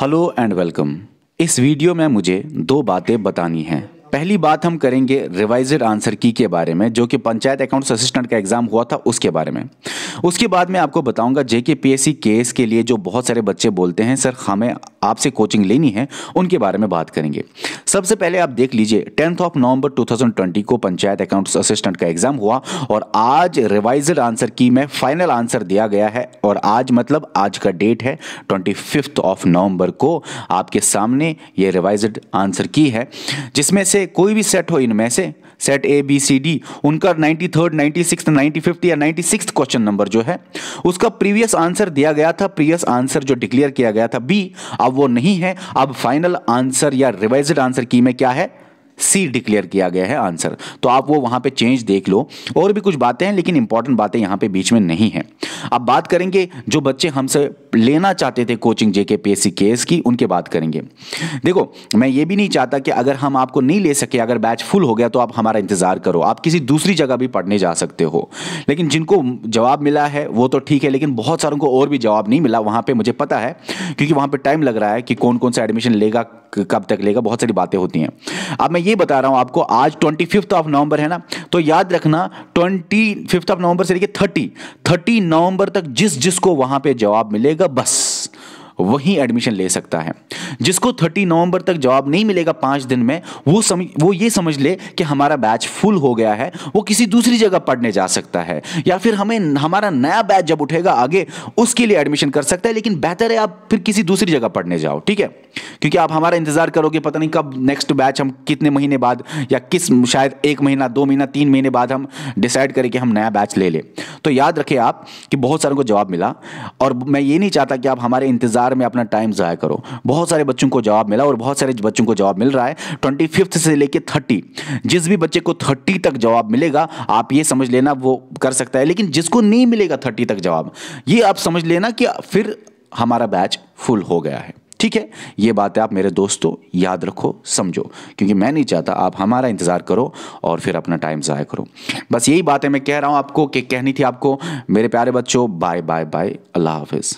hello and welcome इस video में मुझे दो बातें बतानी हैं पहली बात हम करेंगे रिवाइज्ड आंसर की के बारे में जो कि पंचायत अकाउंट्स असिस्टेंट का एग्जाम हुआ था उसके बारे में उसके बाद मैं आपको बताऊंगा जे के पी केस के लिए जो बहुत सारे बच्चे बोलते हैं सर हमें आपसे कोचिंग लेनी है उनके बारे में बात करेंगे सबसे पहले आप देख लीजिए टेंथ ऑफ नवंबर 2020 को पंचायत अकाउंट्स असिस्टेंट का एग्जाम हुआ और आज रिवाइजल आंसर की में फाइनल आंसर दिया गया है और आज मतलब आज का डेट है ट्वेंटी ऑफ नवंबर को आपके सामने ये रिवाइज आंसर की है जिसमें से कोई भी सेट हो इनमें से set A B C D उनका ninety third ninety six ninety fifth या नाइन्टी सिक्स क्वेश्चन नंबर जो है उसका प्रीवियस आंसर दिया गया था प्रीवियस आंसर जो डिक्लेयर किया गया था बी अब वो नहीं है अब फाइनल आंसर या रिवाइज आंसर की में क्या है सी डिक्लेयर किया गया है आंसर तो आप वो वहां पे चेंज देख लो और भी कुछ बातें हैं लेकिन इंपॉर्टेंट बातें यहां पे बीच में नहीं है अब बात करेंगे जो बच्चे हमसे लेना चाहते थे कोचिंग जेके पी एस की उनके बात करेंगे देखो मैं ये भी नहीं चाहता कि अगर हम आपको नहीं ले सके अगर बैच फुल हो गया तो आप हमारा इंतज़ार करो आप किसी दूसरी जगह भी पढ़ने जा सकते हो लेकिन जिनको जवाब मिला है वो तो ठीक है लेकिन बहुत सारों को और भी जवाब नहीं मिला वहाँ पर मुझे पता है क्योंकि वहाँ पर टाइम लग रहा है कि कौन कौन सा एडमिशन लेगा कब तक लेगा बहुत सारी बातें होती हैं अब मैं ये बता रहा हूँ आपको आज ट्वेंटी ऑफ नवंबर है ना तो याद रखना ट्वेंटी फिफ्थ ऑफ नवंबर से लेकर थर्टी थर्टी नवंबर तक जिस जिसको वहां पे जवाब मिलेगा बस वहीं एडमिशन ले सकता है जिसको 30 नवंबर तक जवाब नहीं मिलेगा पांच दिन में वो समझ वो ये समझ ले कि हमारा बैच फुल हो गया है वो किसी दूसरी जगह पढ़ने जा सकता है या फिर हमें हमारा नया बैच जब उठेगा आगे उसके लिए एडमिशन कर सकता है लेकिन बेहतर है आप फिर किसी दूसरी जगह पढ़ने जाओ ठीक है क्योंकि आप हमारा इंतजार करोगे पता नहीं कब नेक्स्ट बैच हम कितने महीने बाद या किस शायद एक महीना दो महीना तीन महीने बाद हम डिसाइड करें कि हम नया बैच ले लें तो याद रखें आप कि बहुत सारों को जवाब मिला और मैं ये नहीं चाहता कि आप हमारे इंतजार में अपना टाइम ज़ाया करो बहुत सारे बच्चों को जवाब मिला और बहुत सारे बच्चों को जवाब मिल रहा है ट्वेंटी फिफ्थ से लेकर थर्टी जिस भी बच्चे को थर्टी तक जवाब मिलेगा आप ये समझ लेना वो कर सकता है लेकिन जिसको नहीं मिलेगा थर्टी तक जवाब ये आप समझ लेना कि फिर हमारा बैच फुल हो गया है ठीक है ये बातें आप मेरे दोस्तों याद रखो समझो क्योंकि मैं नहीं चाहता आप हमारा इंतज़ार करो और फिर अपना टाइम ज़ाया करो बस यही बातें मैं कह रहा हूँ आपको कि कहनी थी आपको मेरे प्यारे बच्चों बाय बाय बाय अल्लाह हाफिज़